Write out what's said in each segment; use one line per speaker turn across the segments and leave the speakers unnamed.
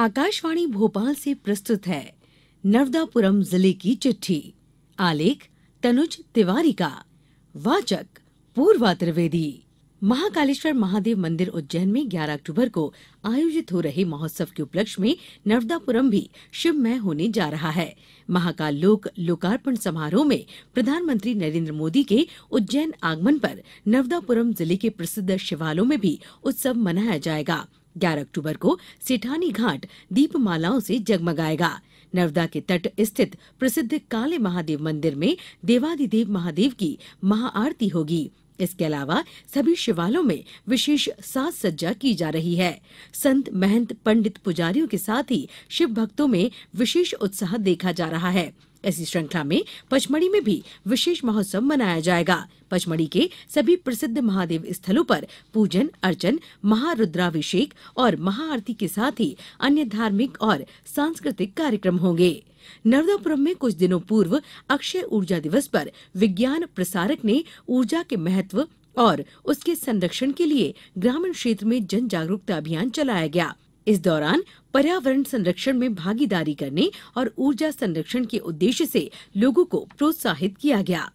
आकाशवाणी भोपाल से प्रस्तुत है नर्मदापुरम जिले की चिट्ठी आलेख तनुज तिवारी का वाचक पूर्वा त्रिवेदी महाकालेश्वर महादेव मंदिर उज्जैन में 11 अक्टूबर को आयोजित हो रहे महोत्सव के उपलक्ष्य में नर्मदापुरम भी शिवमय होने जा रहा है महाकाल लोक लोकार्पण समारोह में प्रधानमंत्री नरेंद्र मोदी के उज्जैन आगमन पर नर्मदापुरम जिले के प्रसिद्ध शिवालयों में भी उत्सव मनाया जाएगा ग्यारह अक्टूबर को सेठानी घाट दीपमालाओं से जगमगाएगा नर्मदा के तट स्थित प्रसिद्ध काले महादेव मंदिर में देवादिदेव महादेव की महाआरती होगी इसके अलावा सभी शिवालयों में विशेष साज सज्जा की जा रही है संत महंत पंडित पुजारियों के साथ ही शिव भक्तों में विशेष उत्साह देखा जा रहा है इसी श्रृंखला में पचमढ़ी में भी विशेष महोत्सव मनाया जाएगा पचमढ़ी के सभी प्रसिद्ध महादेव स्थलों पर पूजन अर्चन महारुद्राभिषेक और महाआरती के साथ ही अन्य धार्मिक और सांस्कृतिक कार्यक्रम होंगे नर्मदापुरम में कुछ दिनों पूर्व अक्षय ऊर्जा दिवस पर विज्ञान प्रसारक ने ऊर्जा के महत्व और उसके संरक्षण के लिए ग्रामीण क्षेत्र में जन जागरूकता अभियान चलाया गया इस दौरान पर्यावरण संरक्षण में भागीदारी करने और ऊर्जा संरक्षण के उद्देश्य से लोगों को प्रोत्साहित किया गया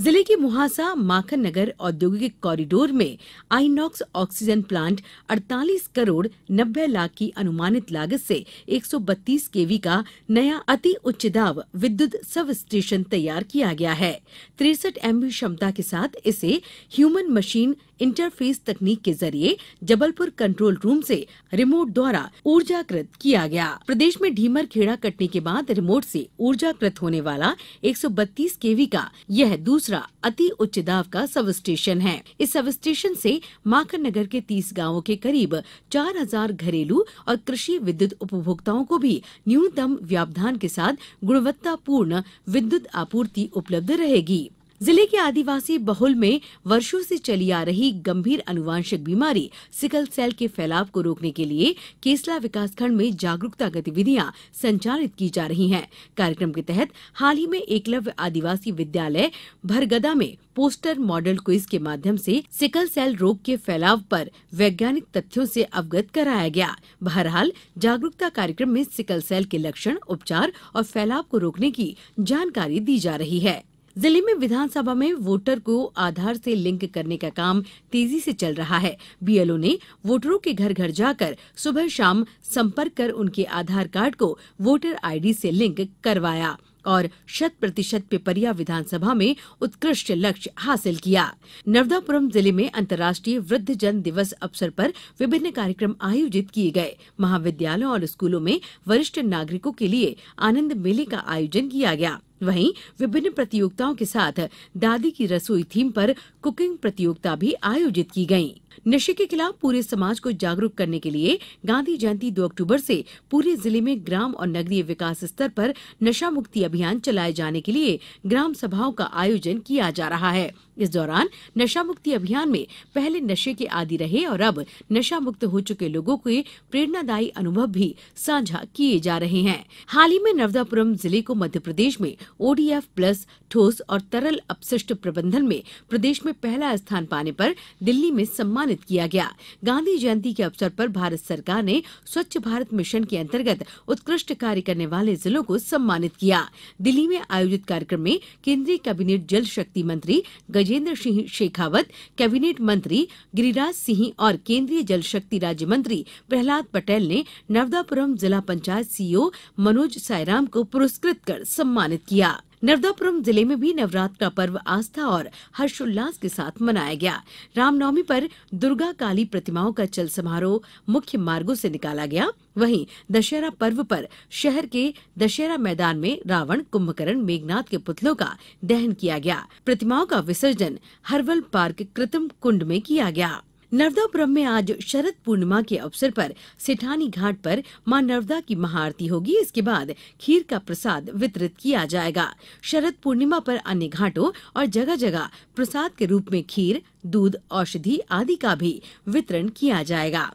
जिले के मुहासा माखन नगर औद्योगिक कॉरिडोर में INOX oxygen plant 48 crore 90 lakh की अनुमानित लागत से 132 केवी का नया अति उच्च दाब विद्युत सब स्टेशन तैयार किया गया है तिरसठ एमबी क्षमता के साथ इसे ह्यूमन मशीन इंटरफेस तकनीक के जरिए जबलपुर कंट्रोल रूम से रिमोट द्वारा ऊर्जाकृत किया गया प्रदेश में ढीमर खेड़ा कटने के बाद रिमोट से ऊर्जाकृत होने वाला 132 केवी का यह दूसरा दूसरा अति उच्च दाब का सब स्टेशन है इस सब स्टेशन से माखन नगर के तीस गांवों के करीब चार हजार घरेलू और कृषि विद्युत उपभोक्ताओं को भी न्यूनतम व्यावधान के साथ गुणवत्तापूर्ण विद्युत आपूर्ति उपलब्ध रहेगी जिले के आदिवासी बहुल में वर्षों से चली आ रही गंभीर अनुवांशिक बीमारी सिकल सेल के फैलाव को रोकने के लिए केसला विकासखंड में जागरूकता गतिविधियां संचालित की जा रही हैं कार्यक्रम के तहत हाल ही में एकलव्य आदिवासी विद्यालय भरगदा में पोस्टर मॉडल क्विज के माध्यम से सिकल सेल रोग के फैलाव पर वैज्ञानिक तथ्यों से अवगत कराया गया बहरहाल जागरूकता कार्यक्रम में सिकल सेल के लक्षण उपचार और फैलाव को रोकने की जानकारी दी जा रही है जिले में विधानसभा में वोटर को आधार से लिंक करने का काम तेजी से चल रहा है बीएलओ ने वोटरों के घर घर जाकर सुबह शाम संपर्क कर उनके आधार कार्ड को वोटर आईडी से लिंक करवाया और शत प्रतिशत पिपरिया विधानसभा में उत्कृष्ट लक्ष्य हासिल किया नर्मदापुरम जिले में अंतर्राष्ट्रीय वृद्ध जन दिवस अवसर पर विभिन्न कार्यक्रम आयोजित किए गए महाविद्यालयों और स्कूलों में वरिष्ठ नागरिकों के लिए आनंद मेले का आयोजन किया गया वहीं विभिन्न प्रतियोगिताओं के साथ दादी की रसोई थीम पर कुकिंग प्रतियोगिता भी आयोजित की गयी नशे के खिलाफ पूरे समाज को जागरूक करने के लिए गांधी जयंती 2 अक्टूबर से पूरे जिले में ग्राम और नगरीय विकास स्तर पर नशा मुक्ति अभियान चलाए जाने के लिए ग्राम सभाओं का आयोजन किया जा रहा है इस दौरान नशा मुक्ति अभियान में पहले नशे के आदि रहे और अब नशा मुक्त हो चुके लोगों के प्रेरणादायी अनुभव भी साझा किए जा रहे हैं हाल ही में नर्मदापुरम जिले को मध्य प्रदेश में ओडीएफ प्लस ठोस और तरल अपशिष्ट प्रबंधन में प्रदेश में पहला स्थान पाने पर दिल्ली में सम्मान सम्मानित किया गया गांधी जयंती के अवसर पर भारत सरकार ने स्वच्छ भारत मिशन के अंतर्गत उत्कृष्ट कार्य करने वाले जिलों को सम्मानित किया दिल्ली में आयोजित कार्यक्रम में केंद्रीय कैबिनेट जल शक्ति मंत्री गजेंद्र सिंह शेखावत कैबिनेट मंत्री गिरिराज सिंह और केंद्रीय जल शक्ति राज्य मंत्री प्रहलाद पटेल ने नर्मदापुरम जिला पंचायत सीईओ मनोज सायराम को पुरस्कृत कर सम्मानित किया नर्मदापुरम जिले में भी नवरात्र का पर्व आस्था और हर्षोल्लास के साथ मनाया गया रामनवमी पर दुर्गा काली प्रतिमाओं का चल समारोह मुख्य मार्गो से निकाला गया वहीं दशहरा पर्व पर शहर के दशहरा मैदान में रावण कुंभकर्ण मेघनाथ के पुतलों का दहन किया गया प्रतिमाओं का विसर्जन हरवल पार्क कृतम कुंड में किया गया नर्मदापुरम में आज शरद पूर्णिमा के अवसर पर सेठानी घाट पर मां नर्मदा की महाआरती होगी इसके बाद खीर का प्रसाद वितरित किया जाएगा शरद पूर्णिमा पर अन्य घाटों और जगह जगह प्रसाद के रूप में खीर दूध औषधि आदि का भी वितरण किया जाएगा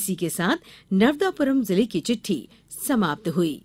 इसी के साथ नर्मदापुरम जिले की चिट्ठी समाप्त हुई